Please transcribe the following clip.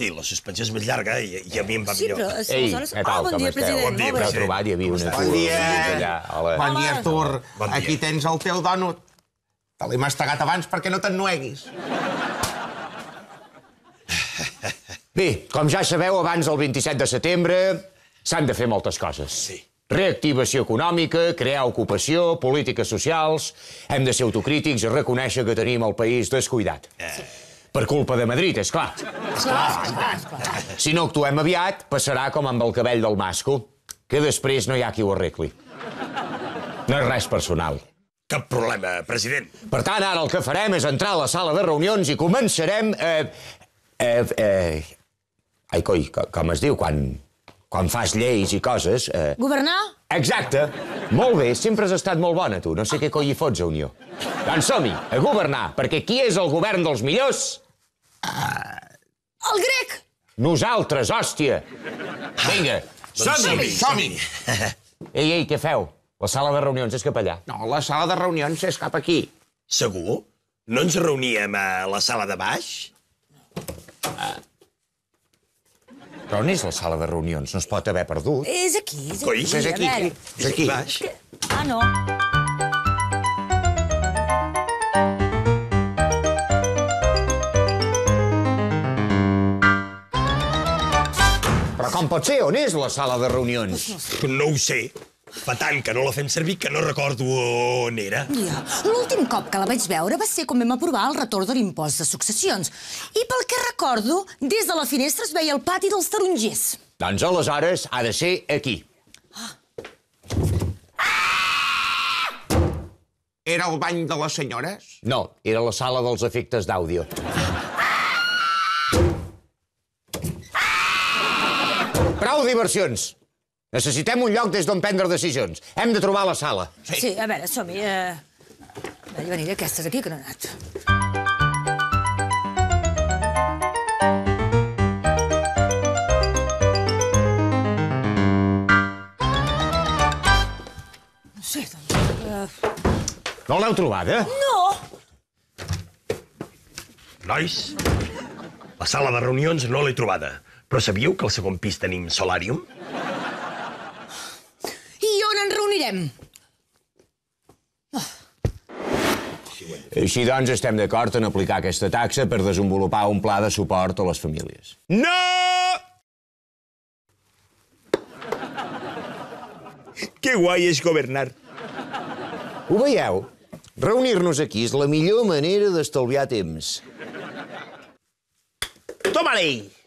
Sí, la suspensió és més llarga i, i a mi em va sí, Però, Ei, què tal, oh, bon dia, president. Bon dia, president. Bon hi bon dia. bon dia. Bon dia, Artur. Bon dia. Aquí tens el teu donut. Te l'he mastegat abans perquè no t'ennueguis. Bé, com ja sabeu, abans del 27 de setembre s'han de fer moltes coses. Sí. Reactivació econòmica, crear ocupació, polítiques socials... Hem de ser autocrítics i reconèixer que tenim el país descuidat. Eh. Sí. Per culpa de Madrid, és clar. Si no actuem aviat, passarà com amb el cabell del masco, que després no hi ha qui ho arregli. No és res personal. Cap problema, president. Per tant, ara el que farem és entrar a la sala de reunions i començarem... Eh, eh, eh... Ai, coi, com es diu quan... Quan fas lleis i coses... Eh... Governar? Exacte. Molt bé, sempre has estat molt bona, tu. No sé què coi hi fots, a Unió. Doncs som -hi, a governar, perquè qui és el govern dels millors el grec! Nosaltres, hòstia! Vinga, ah, doncs som-hi! som Ei, ei, què feu? La sala de reunions és cap allà. No, la sala de reunions és cap aquí. Segur? No ens reuníem a la sala de baix? Però on és la sala de reunions? No es pot haver perdut. És aquí, és aquí. Coi, és aquí, és aquí. És aquí. Baix. Ah, no. Com pot ser? On és la sala de reunions? No ho sé. Fa tant que no la fem servir que no recordo on era. Ja. L'últim cop que la vaig veure va ser quan vam aprovar el retorn de l'impost de successions. I pel que recordo, des de la finestra es veia el pati dels tarongers. Doncs aleshores ha de ser aquí. Ah. ah! Era el bany de les senyores? No, era la sala dels efectes d'àudio. Ah! Prou diversions. Necessitem un lloc des d'on prendre decisions. Hem de trobar la sala. Sí, sí a veure, som-hi. Eh... Uh... Venir aquestes aquí que no han anat. No sé, doncs... Uh... No l'heu trobada? Eh? No! Nois, la sala de reunions no l'he trobada. Però sabíeu que al segon pis tenim solàrium? I on ens reunirem? Ah. Així doncs, estem d'acord en aplicar aquesta taxa per desenvolupar un pla de suport a les famílies. No! Que guai és governar. Ho veieu? Reunir-nos aquí és la millor manera d'estalviar temps. Toma-li!